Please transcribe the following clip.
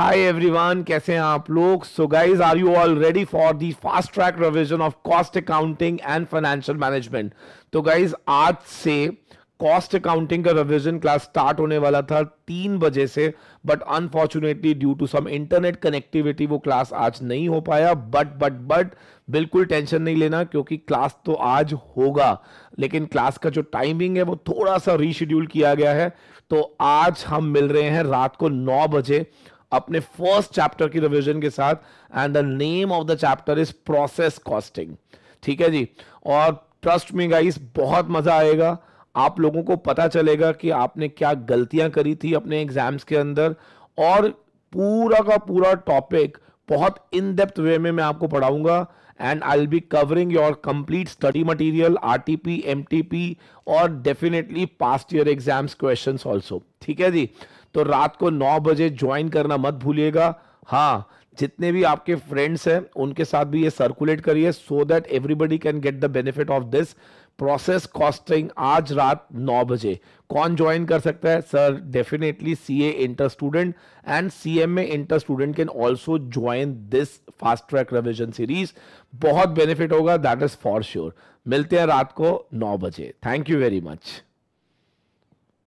hi everyone कैसे हैं आप लोग so guys are you all ready for the fast track revision of cost accounting and financial management तो guys आज से कॉस्ट अकाउंटिंग का रिवीजन क्लास स्टार्ट होने वाला था तीन बजे से but unfortunately due to some internet connectivity वो क्लास आज नहीं हो पाया बट बट बट बिल्कुल टेंशन नहीं लेना क्योंकि क्लास तो आज होगा लेकिन क्लास का जो टाइमिंग है वो थोड़ा सा रीशेड्यूल किया गया है तो आज हम मिल रहे हैं रात को नौ बजे अपने फर्स्ट चैप्टर की रिविजन के साथ and the name of the chapter is process costing ठीक है जी और ट्रस्ट में गाइस बहुत मजा आएगा आप लोगों को पता चलेगा कि आपने क्या गलतियां करी थी अपने एग्जाम्स के अंदर और पूरा का पूरा टॉपिक बहुत इन डेप्थ वे में मैं आपको पढ़ाऊंगा and I be covering your complete study material RTP MTP और definitely past year exams questions also ठीक है जी तो रात को नौ बजे ज्वाइन करना मत भूलिएगा हाँ जितने भी आपके फ्रेंड्स हैं उनके साथ भी ये सर्कुलेट करिए so that everybody can get the benefit of this process costing आज रात नौ बजे कौन ज्वाइन कर सकता है sir definitely C A inter student and C M A inter student can also join this fast track revision series बहुत benefit होगा दैट इज फॉर श्योर मिलते हैं रात को नौ बजे थैंक यू वेरी मच